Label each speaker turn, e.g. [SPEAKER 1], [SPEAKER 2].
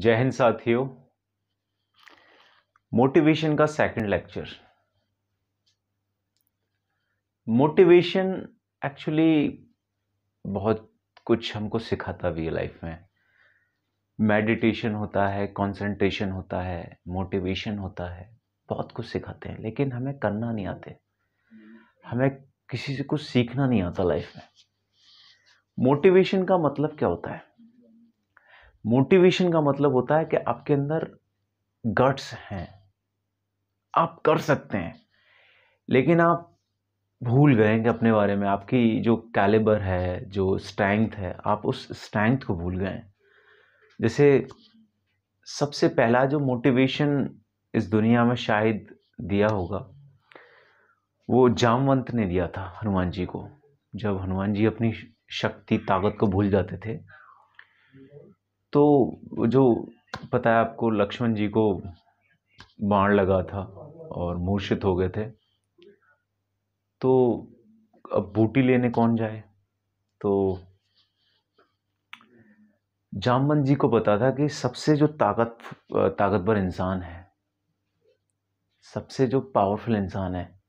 [SPEAKER 1] जय हिंद साथियों मोटिवेशन का सेकंड लेक्चर मोटिवेशन एक्चुअली बहुत कुछ हमको सिखाता भी है लाइफ में मेडिटेशन होता है कंसंट्रेशन होता है मोटिवेशन होता है बहुत कुछ सिखाते हैं लेकिन हमें करना नहीं आते हमें किसी से कुछ सीखना नहीं आता लाइफ में मोटिवेशन का मतलब क्या होता है मोटिवेशन का मतलब होता है कि आपके अंदर गट्स हैं आप कर सकते हैं लेकिन आप भूल गए कि अपने बारे में आपकी जो कैलिबर है जो स्ट्रेंथ है आप उस स्ट्रेंथ को भूल गए जैसे सबसे पहला जो मोटिवेशन इस दुनिया में शायद दिया होगा वो जामवंत ने दिया था हनुमान जी को जब हनुमान जी अपनी शक्ति ताकत को भूल जाते थे तो जो पता है आपको लक्ष्मण जी को बाण लगा था और मूर्छित हो गए थे तो अब बूटी लेने कौन जाए तो जामन जी को पता था कि सबसे जो ताकत ताकतवर इंसान है सबसे जो पावरफुल इंसान है